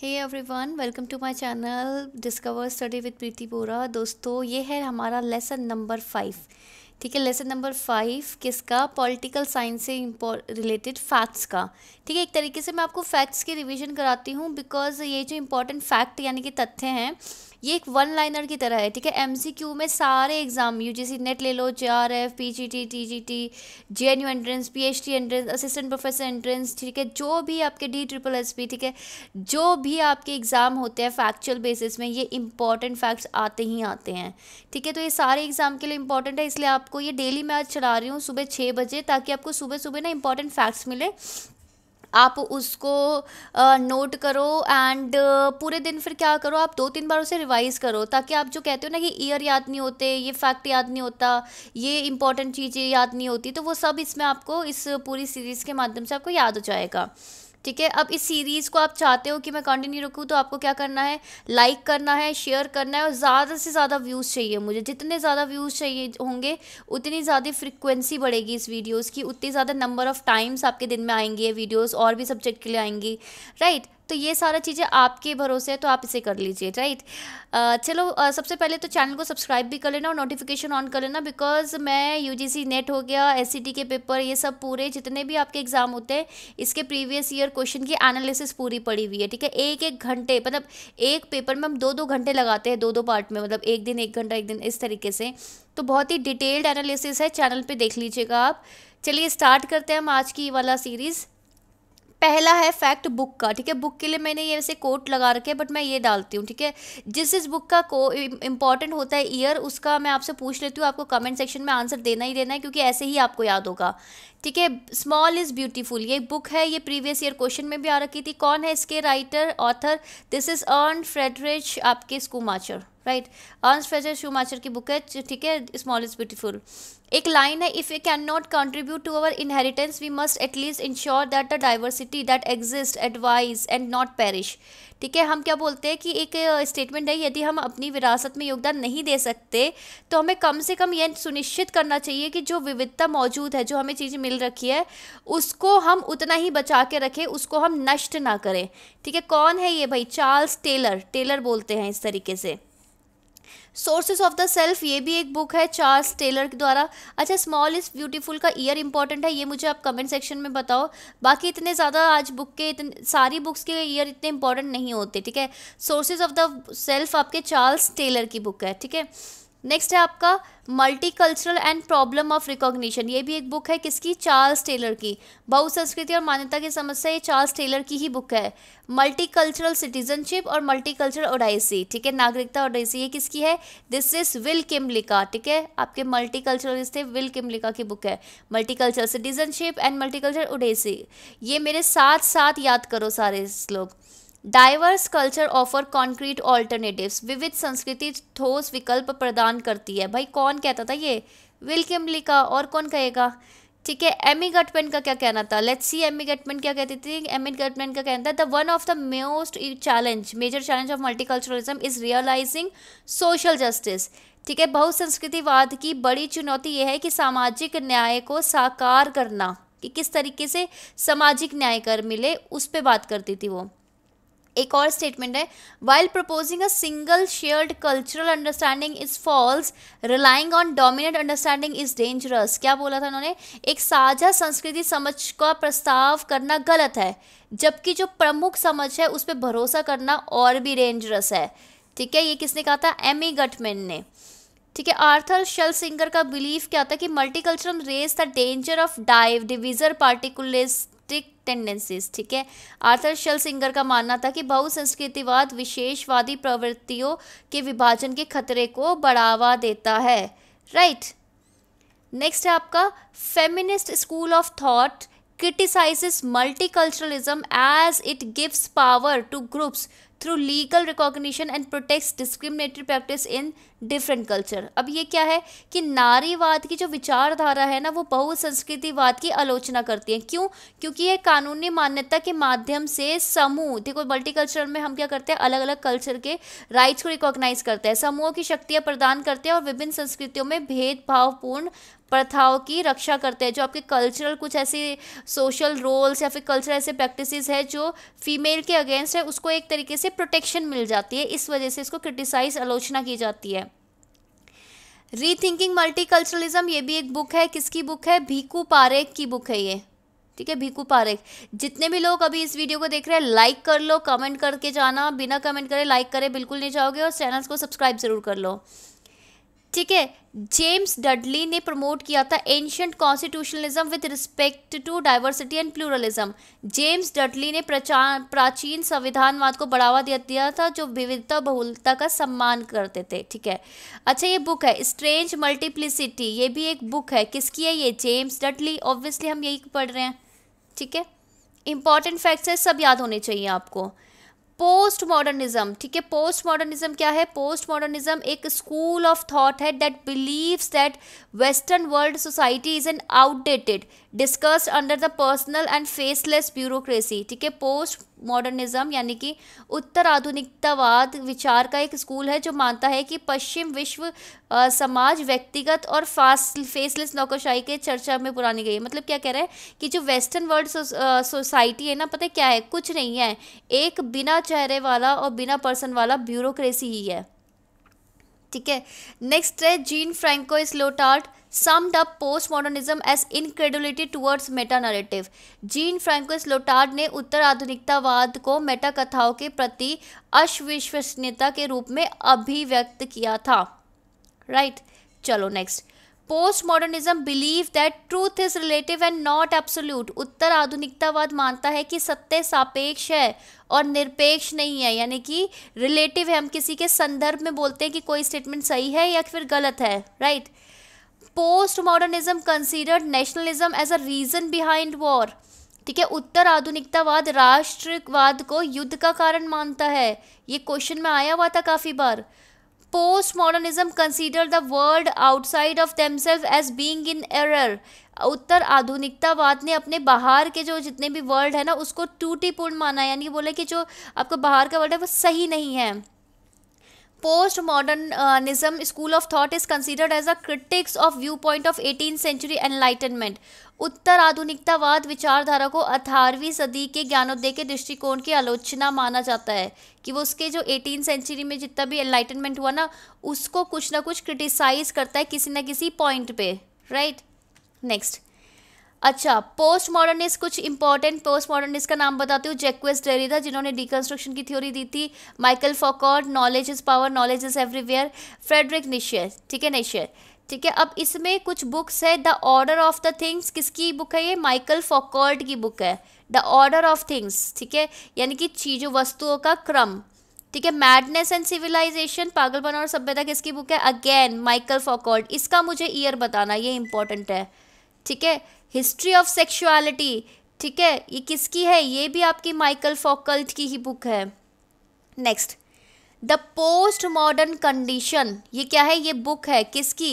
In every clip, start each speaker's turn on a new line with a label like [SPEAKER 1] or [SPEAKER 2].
[SPEAKER 1] Hey everyone welcome to my channel discover study with Preeti Bora दोस्तों ये है हमारा लेसन नंबर फाइव ठीक है लेसन नंबर फाइव किसका पॉलिटिकल साइंस से रिलेटेड फैक्ट्स का ठीक है एक तरीके से मैं आपको फैक्ट्स की रिवीजन कराती हूँ बिकॉज ये जो इम्पोर्टेंट फैक्ट यानी कि तथ्य हैं ये एक वन लाइनर की तरह है ठीक है एमसीक्यू में सारे एग्जाम यू सी नेट ले लो J R F P G T T G T J N U entrance P H D entrance assistant professor entrance ठीक है जो भी आपके डी ट्रिपल एस पी ठीक है जो भी आपके एग्ज़ाम होते हैं फैक्चुअल बेसिस में ये इंपॉर्टेंट फैक्ट्स आते ही आते हैं ठीक है तो ये सारे एग्ज़ाम के लिए इंपॉर्टेंट है इसलिए आपको ये डेली मैं आज चला रही हूँ सुबह छः बजे ताकि आपको सुबह सुबह ना इंपॉर्टेंट फैक्ट्स मिले आप उसको नोट करो एंड पूरे दिन फिर क्या करो आप दो तीन बार उसे रिवाइज़ करो ताकि आप जो कहते हो ना कि ईयर याद नहीं होते ये फैक्ट याद नहीं होता ये इंपॉर्टेंट चीज़ें याद नहीं होती तो वो सब इसमें आपको इस पूरी सीरीज़ के माध्यम से आपको याद हो जाएगा ठीक है अब इस सीरीज़ को आप चाहते हो कि मैं कंटिन्यू रखूँ तो आपको क्या करना है लाइक करना है शेयर करना है और ज़्यादा से ज़्यादा व्यूज़ चाहिए मुझे जितने ज़्यादा व्यूज़ चाहिए होंगे उतनी ज़्यादा फ्रिक्वेंसी बढ़ेगी इस वीडियोज़ की उतनी ज़्यादा नंबर ऑफ़ टाइम्स आपके दिन में आएंगी ये वीडियोज़ और भी सब्जेक्ट के लिए आएंगी राइट तो ये सारा चीज़ें आपके भरोसे है तो आप इसे कर लीजिए राइट चलो सबसे पहले तो चैनल को सब्सक्राइब भी कर लेना और नोटिफिकेशन ऑन कर लेना बिकॉज मैं यू नेट हो गया एस e के पेपर ये सब पूरे जितने भी आपके एग्ज़ाम होते हैं इसके प्रीवियस ईयर क्वेश्चन की एनालिसिस पूरी पड़ी हुई है ठीक है एक एक घंटे मतलब एक पेपर में हम दो दो घंटे लगाते हैं दो दो पार्ट में मतलब एक दिन एक घंटा एक दिन इस तरीके से तो बहुत ही डिटेल्ड एनालिसिस है चैनल पे देख लीजिएगा आप चलिए स्टार्ट करते हैं हम आज की वाला सीरीज़ पहला है फैक्ट बुक का ठीक है बुक के लिए मैंने ये ऐसे कोट लगा रखे बट मैं ये डालती हूँ ठीक है जिस जिस बुक का को इंपॉर्टेंट होता है ईयर उसका मैं आपसे पूछ लेती हूँ आपको कमेंट सेक्शन में आंसर देना ही देना है क्योंकि ऐसे ही आपको याद होगा ठीक है स्मॉल इज़ ब्यूटीफुल ये बुक है ये प्रीवियस ईयर क्वेश्चन में भी आ रखी थी कौन है इसके writer author this is Ernst Friedrich आपके स्कूमाचर राइट अर्नस्ट फ्रेजर माचर की बुक है ठीक है स्मॉल इज ब्यूटीफुल एक लाइन है if you can not contribute to our inheritance we must at least ensure that the diversity that exist advise and not perish ठीक है हम क्या बोलते हैं कि एक स्टेटमेंट है यदि हम अपनी विरासत में योगदान नहीं दे सकते तो हमें कम से कम यह सुनिश्चित करना चाहिए कि जो विविधता मौजूद है जो हमें चीज़ें मिल रखी है उसको हम उतना ही बचा के रखें उसको हम नष्ट ना करें ठीक है कौन है ये भाई चार्ल्स टेलर टेलर बोलते हैं इस तरीके से सोर्सेज ऑफ द सेल्फ ये भी एक बुक है चार्ल्स टेलर के द्वारा अच्छा स्मॉल इज़ ब्यूटीफुल का ईयर इंपॉर्टेंट है ये मुझे आप कमेंट सेक्शन में बताओ बाकी इतने ज़्यादा आज बुक के इतने सारी बुक्स के ईयर इतने इंपॉर्टेंट नहीं होते ठीक है सोर्सेज ऑफ द सेल्फ आपके चार्ल्स टेलर की बुक है ठीक है नेक्स्ट है आपका multicultural and problem of recognition ये भी एक बुक है किसकी चार्ल्स टेलर की बहुसंस्कृति और मान्यता की समस्या ये चार्ल्स टेलर की ही बुक है मल्टी कल्चरल सिटीजनशिप और मल्टी ओडाइसी ठीक है नागरिकता ओडाइसी ये किसकी है दिस इज विल किमलिका ठीक है आपके मल्टी थे विल किमलिका की बुक है multicultural citizenship and multicultural odyssey ये मेरे साथ साथ याद करो सारे श्लोक diverse culture offer concrete alternatives विविध संस्कृति ठोस विकल्प प्रदान करती है भाई कौन कहता था ये विल किमली का और कौन कहेगा ठीक है एमी गटमैन का क्या कहना था लेट्स सी एमी गटमैन क्या कहती थी एमी गटमैन का कहना था the one of the most challenge major challenge of multiculturalism is realising social justice ठीक है बहुसंस्कृतिवाद की बड़ी चुनौती यह है कि सामाजिक न्याय को साकार करना कि किस तरीके से सामाजिक न्याय कर मिले उस पर बात करती थी वो एक और स्टेटमेंट है while proposing a single shared cultural understanding is false relying on dominant understanding is dangerous क्या बोला था उन्होंने एक साझा संस्कृति समझ का प्रस्ताव करना गलत है जबकि जो प्रमुख समझ है उस पर भरोसा करना और भी डेंजरस है ठीक है ये किसने कहा था एम ई गटमैन ने ठीक है आर्थर शेल सिंगर का बिलीव क्या था कि multicultural race the danger of dive divisive particular septic tendencies ठीक है आर्थर शल सिंगर का मानना था कि बहुसंस्कृतिवाद विशेषवादी प्रवृत्तियों के विभाजन के खतरे को बढ़ावा देता है राइट नेक्स्ट है आपका feminist school of thought criticises multiculturalism as it gives power to groups through legal recognition and protect discriminatory practice in different culture अब ये क्या है कि नारीवाद की जो विचारधारा है ना वो बहुसंस्कृतिवाद की आलोचना करती है क्यों क्योंकि ये कानूनी मान्यता के माध्यम से समूह देखो मल्टीकल्चरल में हम क्या करते हैं अलग अलग कल्चर के राइट्स को रिकॉग्नाइज करते हैं समूहों की शक्तियाँ प्रदान करते हैं और विभिन्न संस्कृतियों में भेदभावपूर्ण प्रथाओं की रक्षा करते हैं जो आपके कल्चरल कुछ ऐसे सोशल रोल्स या फिर कल्चरल ऐसे प्रैक्टिसेस है जो फीमेल के अगेंस्ट है उसको एक तरीके से प्रोटेक्शन मिल जाती है इस वजह से इसको क्रिटिसाइज आलोचना की जाती है रीथिंकिंग मल्टीकल्चरलिज्म ये भी एक बुक है किसकी बुक है भीकू पारेख की बुक है ये ठीक है भीकू पारेख जितने भी लोग अभी इस वीडियो को देख रहे हैं लाइक कर लो कमेंट करके जाना बिना कमेंट करे लाइक करे बिल्कुल नहीं जाओगे और चैनल्स को सब्सक्राइब जरूर कर लो ठीक है जेम्स डडली ने प्रमोट किया था ancient constitutionalism with respect to diversity and pluralism James Dudley ने प्राचीन संविधानवाद को बढ़ावा दिया दिया था जो विविधता बहुलता का सम्मान करते थे ठीक है अच्छा ये बुक है स्ट्रेंज मल्टीप्लिसिटी ये भी एक बुक है किसकी है ये जेम्स डडली ऑब्वियसली हम यही पढ़ रहे हैं ठीक है इंपॉर्टेंट फैक्ट्स है सब याद होने चाहिए आपको पोस्ट मॉडर्निज्म ठीक है पोस्ट मॉडर्निज्म क्या है पोस्ट मॉडर्निज्म एक स्कूल ऑफ थॉट है that believes that western world society is an outdated discussed under the personal and faceless bureaucracy ठीक है पोस्ट मॉडर्निज्म यानी कि उत्तर आधुनिकतावाद विचार का एक स्कूल है जो मानता है कि पश्चिम विश्व आ, समाज व्यक्तिगत और फास्ट फेसलेस नौकरशाही के चर्चा में पुरानी गई है मतलब क्या कह रहे हैं कि जो वेस्टर्न वर्ल्ड सोसाइटी है ना पता है क्या है कुछ नहीं है एक बिना चेहरे वाला और बिना पर्सन वाला ब्यूरोक्रेसी ही है ठीक है नेक्स्ट है Jean Francois Lyotard summed up postmodernism as incredulity towards meta narrative. Jean francois Lyotard ने उत्तर आधुनिकतावाद को मेटा कथाओं के प्रति अविश्वसनीयता के रूप में अभिव्यक्त किया था राइट right? चलो next postmodernism believe that truth is relative and not absolute उत्तर आधुनिकतावाद मानता है कि सत्य सापेक्ष है और निरपेक्ष नहीं है यानी कि रिलेटिव है हम किसी के संदर्भ में बोलते हैं कि कोई स्टेटमेंट सही है या फिर गलत है right right? Postmodernism considered nationalism as a reason behind war ठीक है उत्तर आधुनिकतावाद राष्ट्रवाद को युद्ध का कारण मानता है ये क्वेश्चन में आया हुआ था काफ़ी बार postmodernism consider the world outside of themselves as being in error उत्तर आधुनिकतावाद ने अपने बाहर के जो जितने भी वर्ल्ड है ना उसको टूटीपूर्ण माना यानी बोले कि जो आपका बाहर का वर्ल्ड है वो सही नहीं है modernism school of thought is is as a critics of view point of eighteen century enlightenment उत्तर आधुनिकतावाद विचारधारा को अठारहवीं सदी के ज्ञानोदय के दृष्टिकोण की आलोचना माना जाता है कि वो उसके जो एटीन सेंचुरी में जितना भी एनलाइटनमेंट हुआ ना उसको कुछ ना कुछ क्रिटिसाइज करता है किसी ना किसी पॉइंट पे राइट नेक्स्ट अच्छा पोस्ट मॉडर्निस्ट कुछ इंपॉर्टेंट पोस्ट मॉडर्निस्ट का नाम बताती हूँ जैक्वेस डेरिदा जिन्होंने डिकन्स्ट्रक्शन की थ्योरी दी थी Michael Foucault knowledge is power knowledge is everywhere Friedrich Nietzsche ठीक है निशियर ठीक है अब इसमें कुछ बुक्स है the order of the things किसकी बुक है ये माइकल फॉकॉर्ड की बुक है द ऑर्डर ऑफ थिंग्स ठीक है यानी कि चीज़ों वस्तुओं का क्रम ठीक है मैडनेस एंड सिविलाइजेशन पागलपन और सभ्यता किसकी बुक है अगेन माइकल फॉकॉर्ड इसका मुझे ईयर बताना ये इंपॉर्टेंट है ठीक है हिस्ट्री ऑफ सेक्शुअलिटी ठीक है ये किसकी है ये भी आपकी माइकल फोकल्ट की ही बुक है next the post modern condition ये क्या है ये बुक है किसकी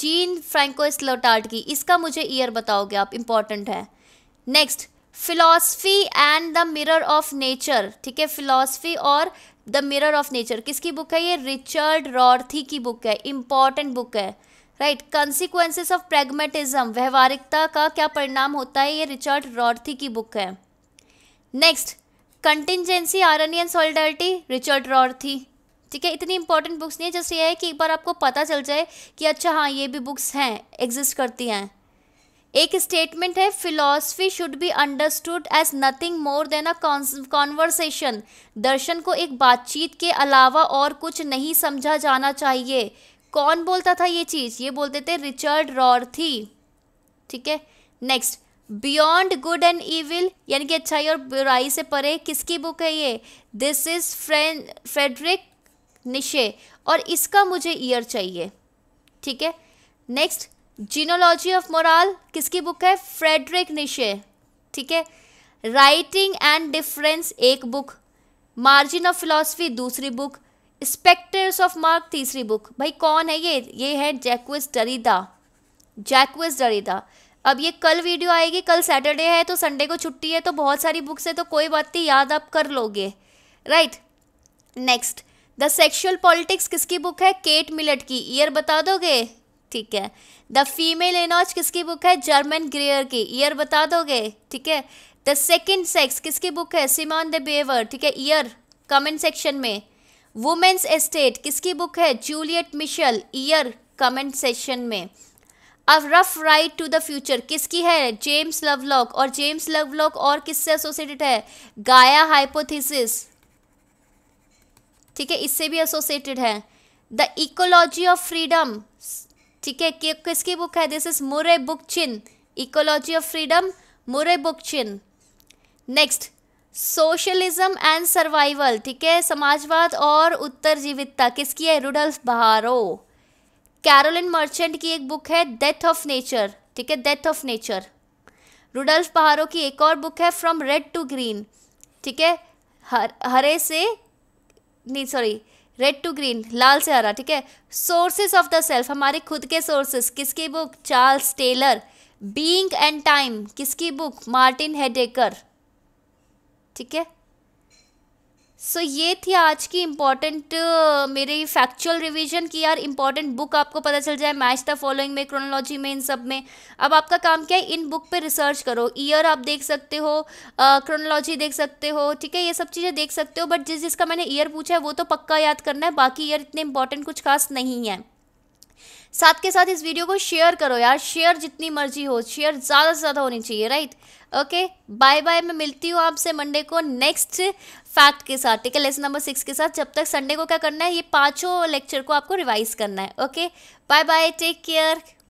[SPEAKER 1] जीन फ्रैंको स्लोटार्ट की इसका मुझे ईयर बताओगे आप इम्पॉर्टेंट है next philosophy and the mirror of nature ठीक है फिलॉसफी और द मिरर ऑफ नेचर किसकी बुक है ये रिचर्ड रॉर्थी की बुक है इम्पॉर्टेंट बुक है राइट कॉन्सिक्वेंसेस ऑफ प्रेगमेटिज्म व्यवहारिकता का क्या परिणाम होता है ये रिचर्ड रॉर्थी की बुक है next contingency irony and solidarity Richard Rorty ठीक है इतनी इंपॉर्टेंट बुक्स नहीं है जस्ट ये है कि एक बार आपको पता चल जाए कि अच्छा हाँ ये भी बुक्स हैं एग्जिस्ट करती हैं एक स्टेटमेंट है philosophy should be understood as nothing more than a conversation दर्शन को एक बातचीत के अलावा और कुछ नहीं समझा जाना चाहिए कौन बोलता था ये चीज़ ये बोलते थे रिचर्ड रॉर्थी ठीक है next beyond good and evil यानी कि अच्छाई और बुराई से परे किसकी बुक है ये this is friend Friedrich Nietzsche और इसका मुझे ईयर चाहिए ठीक है नेक्स्ट जीनोलॉजी ऑफ मोराल किसकी बुक है फ्रेडरिक निशे ठीक है राइटिंग एंड डिफरेंस एक बुक मार्जिन ऑफ फिलासफी दूसरी बुक स्पेक्टर्स ऑफ मार्क तीसरी बुक भाई कौन है ये ये है जैक्विस डरीदा जैक्विस डरीदा अब ये कल वीडियो आएगी कल सैटरडे है तो संडे को छुट्टी है तो बहुत सारी बुक्स है तो कोई बात नहीं याद आप कर लोगे right next the sexual politics किसकी बुक है केट मिलट की ईयर बता दोगे ठीक है द फीमेल एनॉच किसकी बुक है जर्मन ग्रेयर की ईयर बता दोगे ठीक है द सेकेंड सेक्स किसकी बुक है सिमान द बेवर ठीक है ईयर कमेंट सेक्शन में वुमेन्स एस्टेट किसकी बुक है Juliet Mitchell year comment session में a rough ride to the future किसकी है जेम्स लवलॉक और जेम्स लवलॉक और किससे एसोसिएटेड है गाया हाइपोथेसिस ठीक है इससे भी एसोसिएटेड है द इकोलॉजी ऑफ फ्रीडम ठीक है किसकी बुक है this is Murray Bookchin ecology of freedom Murray Bookchin next socialism and survival ठीक है समाजवाद और उत्तर जीवितता किसकी है रुडल्फ बहारो कैरोलिन मर्चेंट की एक बुक है डेथ ऑफ नेचर ठीक है death of nature Rudolf Bahro की एक और बुक है फ्रॉम रेड टू ग्रीन ठीक है हर हरे से नहीं सॉरी रेड टू ग्रीन लाल से हरा ठीक है सोर्सेज ऑफ द सेल्फ हमारे खुद के सोर्सेज किसकी book Charles Taylor being and time किसकी बुक मार्टिन हेडेकर ठीक है सो so, ये थी आज की इम्पॉर्टेंट uh, मेरी फैक्चुअल रिवीजन की यार इम्पॉर्टेंट बुक आपको पता चल जाए मैच द फॉलोइंग में क्रोनोलॉजी में इन सब में अब आपका काम क्या है इन बुक पे रिसर्च करो ईयर आप देख सकते हो क्रोनोलॉजी uh, देख सकते हो ठीक है ये सब चीज़ें देख सकते हो बट जिस जिसका मैंने ईयर पूछा है वो तो पक्का याद करना है बाकी ईयर इतने इंपॉर्टेंट कुछ खास नहीं है साथ के साथ इस वीडियो को शेयर करो यार शेयर जितनी मर्जी हो शेयर ज़्यादा से ज़्यादा होनी चाहिए राइट ओके बाय बाय मैं मिलती हूँ आपसे मंडे को नेक्स्ट फैक्ट के साथ ठीक है लेसन नंबर सिक्स के साथ जब तक संडे को क्या करना है ये पाँचों लेक्चर को आपको रिवाइज करना है okay bye bye take care